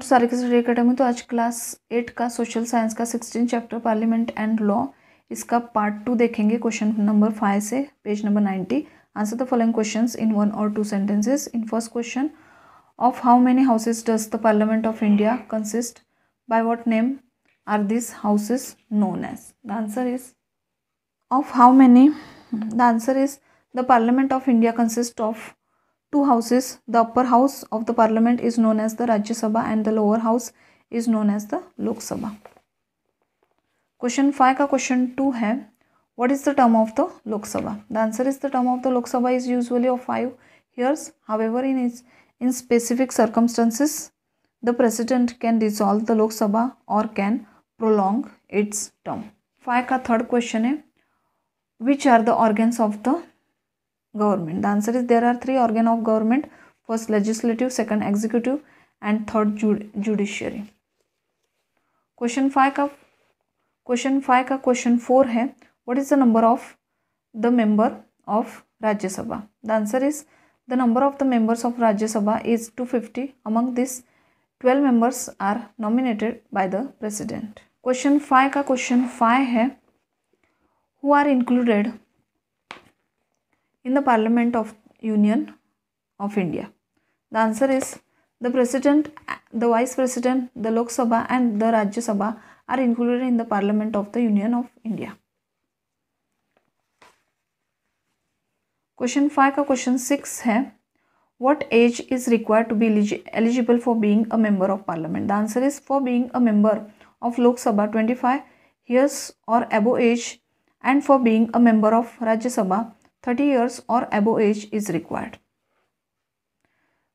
To Sarika study academy तो आज class eight का सोशल साइंस का sixteen chapter parliament and law इसका पार्ट टू देखेंगे क्वेश्चन नंबर फाइव से page number ninety answer the following question in one और two sentences in first question of how many houses does the parliament of India consist by what name are this houses known as the answer is of how many the answer is the parliament of India consist of two houses. The upper house of the parliament is known as the Rajya Sabha and the lower house is known as the Lok Sabha. Question five question two two है what is the term of the Lok Sabha? The answer is the term of the Lok Sabha is usually of five years. However, in, its, in specific circumstances, the president can dissolve the Lok Sabha or can prolong its term. Five का third question है which are the organs of the government the answer is there are three organ of government first legislative second executive and third judiciary question five का question five का question four है what is the number of the member of Rajya Sabha the answer is the number of the members of Rajya Sabha is two fifty among this twelve members are nominated by the president question five का question five है who are included in the Parliament of Union of India? The answer is the President, the Vice President, the Lok Sabha and the Rajya Sabha are included in the Parliament of the Union of India. Question five का question six है what age is required to be eligible for being a member of parliament the answer is for being a member of lok sabha 25 years or above age and for being a member of rajya sabha thirty years और above age is required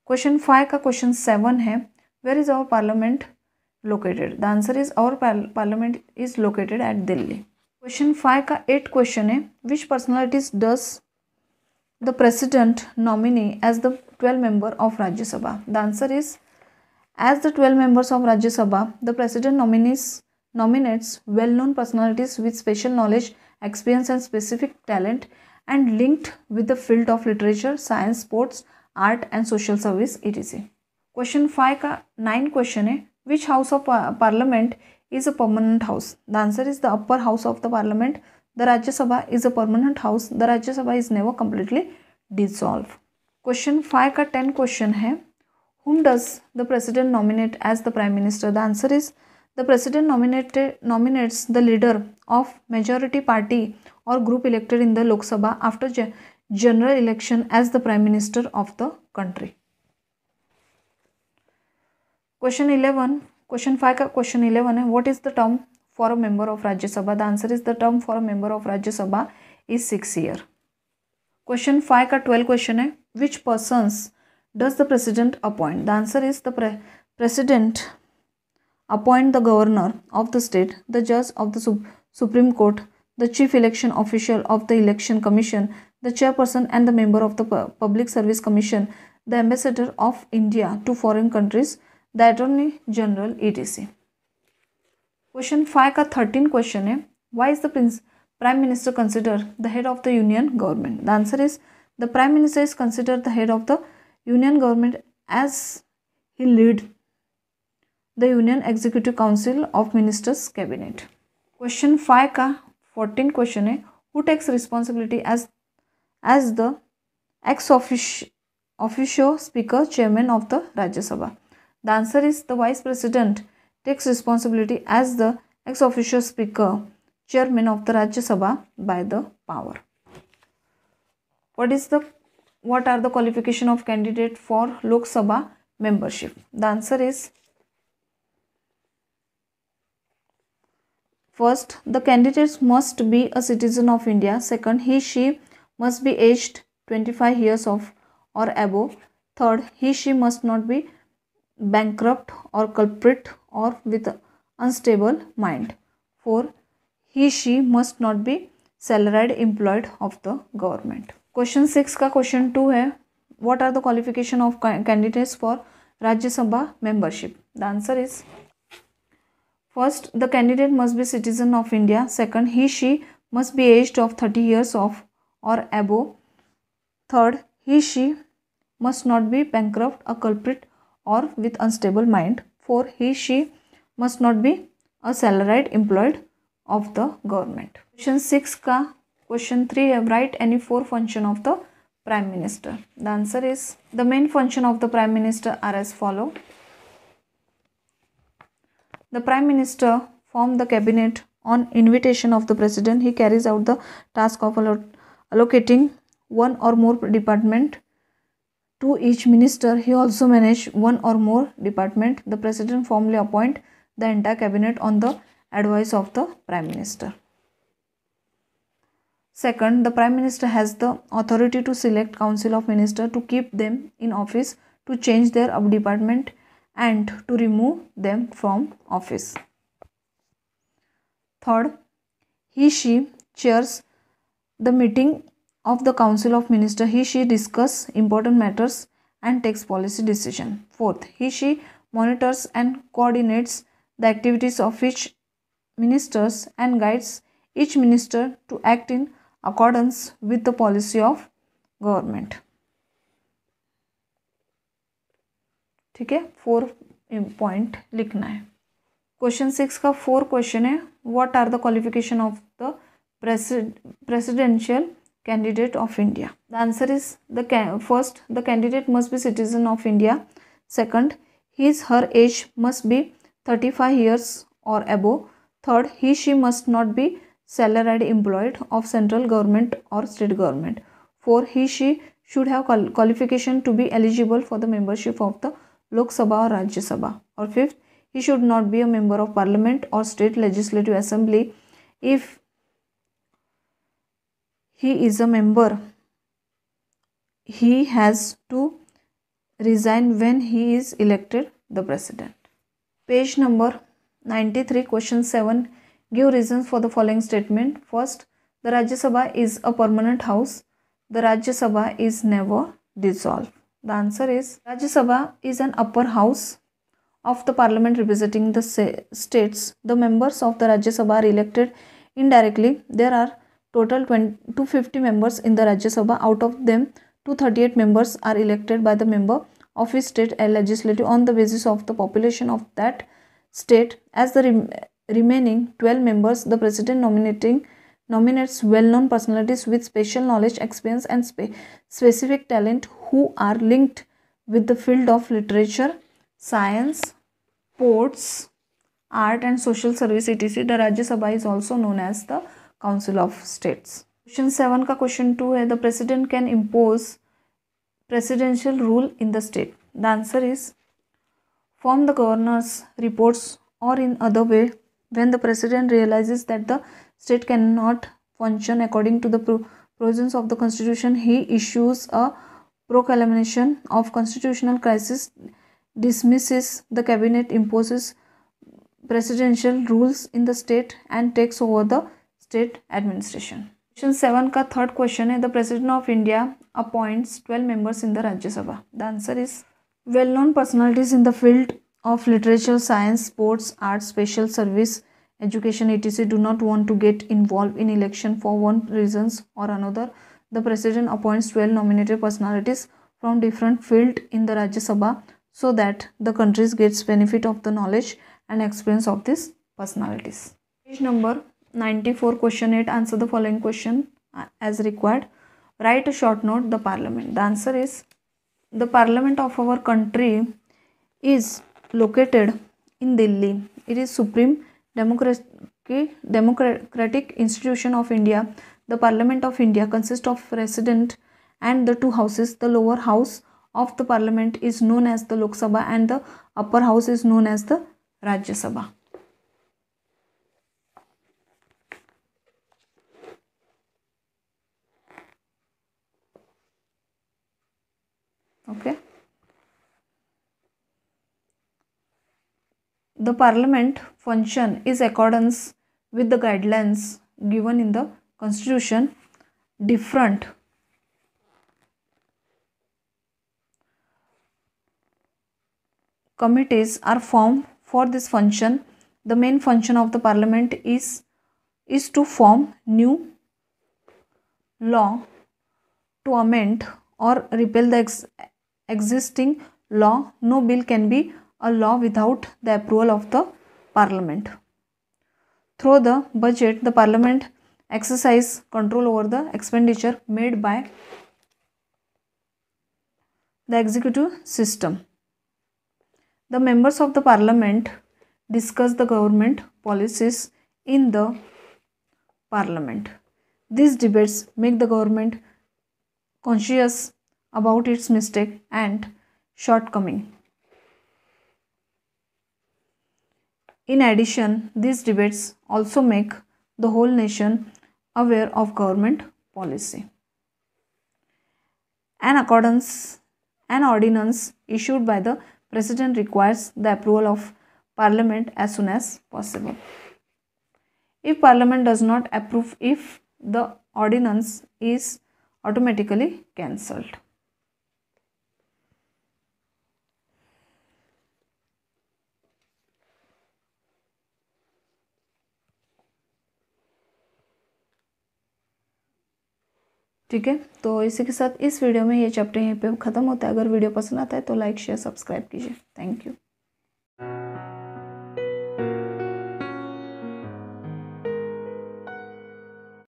question five का question seven है where is our parliament located the answer is our parliament is located at Delhi question five का eight question है which personalities does the president nominee as the twelve member of Rajya Sabha the answer is as the twelve members of Rajya Sabha the president President nominates well known personalities personalities special knowledge experience and specific talent and linked with the field of literature, science, sports, art and social service etc. Question 5 ka 9 question hai, which house of parliament is a permanent house? The answer is the upper house of the parliament. The Rajya Sabha is a permanent house. The Rajya Sabha is never completely dissolved. Question 5 ka 10 question hai, whom does the president nominate as the prime minister? The answer is the president nominates the leader of majority party और group elected in the Lok Sabha after general election as the prime minister of the country question eleven question five का question eleven है what is the term for a member of Rajya Sabha the answer is the term for a member of Rajya Sabha is six year question five का twelve question है which person does the president appoint the answer is the president appoint the governor of the state the जज of the supreme court the chief election official of the election commission, the chairperson and the member of the public service commission, the ambassador of India to foreign countries, the attorney general, etc. Question 5 ka 13 question hai. Why is the prime minister considered the head of the union government? The answer is the prime minister is considered the head of the union government as he leads the union executive council of ministers cabinet. Question 5 ka Fourteen question who takes responsibility as as as the ex officio speaker chairman of the Rajya Sabha? The answer is the vice president takes responsibility as the ex officio speaker, chairman of the Rajya Sabha by the power. What is the what are the qualification of candidate for Lok Sabha membership? The answer is First, the candidates must be a citizen of India. Second, he she must be aged 25 years of or above. Third, he she must not be bankrupt or culprit or with unstable mind. Four, he she must not be salaried employed of the government. Question 6 ka question 2 hai what are the qualification of candidates for Rajya Sabha membership? The answer is First, the candidate must be citizen of India. Second, he she must be aged of 30 years of or above. Third, he she must not be bankrupt, a culprit or with unstable mind. Four, he she must not be a salaried employed of the government. Question 6 ka question 3 है uh, write any four function of the prime minister. The answer is the main function of the prime minister are as follow. The Prime Minister formed the cabinet on invitation of the President. He carries out the task of allocating one or more department to each minister. He also manages one or more department. The President formally appoint the entire cabinet on the advice of the Prime Minister. Second, the Prime Minister has the authority to select Council of Ministers to keep them in office, to change their department and to remove them from office. Third, he she chairs the meeting of the Council of Ministers. He she discusses important matters and takes policy decision. Fourth, he she monitors and coordinates the activities of each ministers and guides each minister to act in accordance with the policy of government. ठीक है four point लिखना है question six का four question है what are the qualification of the presidential candidate of India the answer is the first the candidate must be citizen of India second he is her age must be thirty five years और above third he she must not be salaried employed of central government और state government four he she should have qualification to be eligible for the membership of the Lok Sabha or Rajya Sabha. Or fifth, he should not be a member of parliament or state legislative assembly if he is a member. He has to resign when he is elected the president. Page number 93, question 7. Give reasons for the following statement. First, the Rajya Sabha is a permanent house. The Rajya Sabha is never dissolved. The answer is Rajya Sabha is an upper house of the parliament representing the states. The members of the Rajya Sabha are elected indirectly. There are total 250 members in the Rajya Sabha. Out of them, 238 members are elected by the member of his state legislative on the basis of the population of that state. As the remaining 12 members, the president nominating nominates well-known personalities with special knowledge, experience and spe specific talent who are linked with the field of literature, science, sports, art and social service etc. The Rajya Sabha is also known as the Council of States. Question 7 question 2 है the president can impose presidential rule in the state. The answer is from the governor's reports or in other way when the president realizes that the state cannot function according to the provisions of the constitution he issues a proclamation of constitutional crisis dismisses the cabinet imposes presidential rules in the state and takes over the state administration question 7 third question hai the president of india appoints 12 members in the rajya sabha the answer is well known personalities in the field of literature science sports arts special service education etc do not want to get involved in election for one reasons or another the president appoints 12 nominated personalities from different field in the rajya sabha so that the country gets benefit of the knowledge and experience of these personalities page number 94 question 8 answer the following question uh, as required write a short note the parliament the answer is the parliament of our country is located in delhi it is supreme democratic, democratic institution of India, the Parliament of India consists of President and the two houses. The lower house of the Parliament is known as the Lok Sabha and the upper house is known as the Rajya Sabha. the parliament function is accordance with the guidelines given in the constitution different committees are formed for this function the main function of the parliament is is to form new law to amend or repeal the ex existing law no bill can be a law without the approval of the parliament. Through the budget, the parliament exercise control over the expenditure made by the executive system. The members of the parliament discuss the government policies in the parliament. These debates make the government conscious about its mistake and shortcoming. In addition, these debates also make the whole nation aware of government policy. An accordance an ordinance issued by the president requires the approval of parliament as soon as possible. If parliament does not approve if the ordinance is automatically cancelled. ठीक है तो इसी के साथ इस video में ये chapter यहीं पे ख़त्म होता है अगर वीडियो पसंद आता है तो लाइक शेयर सब्सक्राइब कीजिए थैंक यू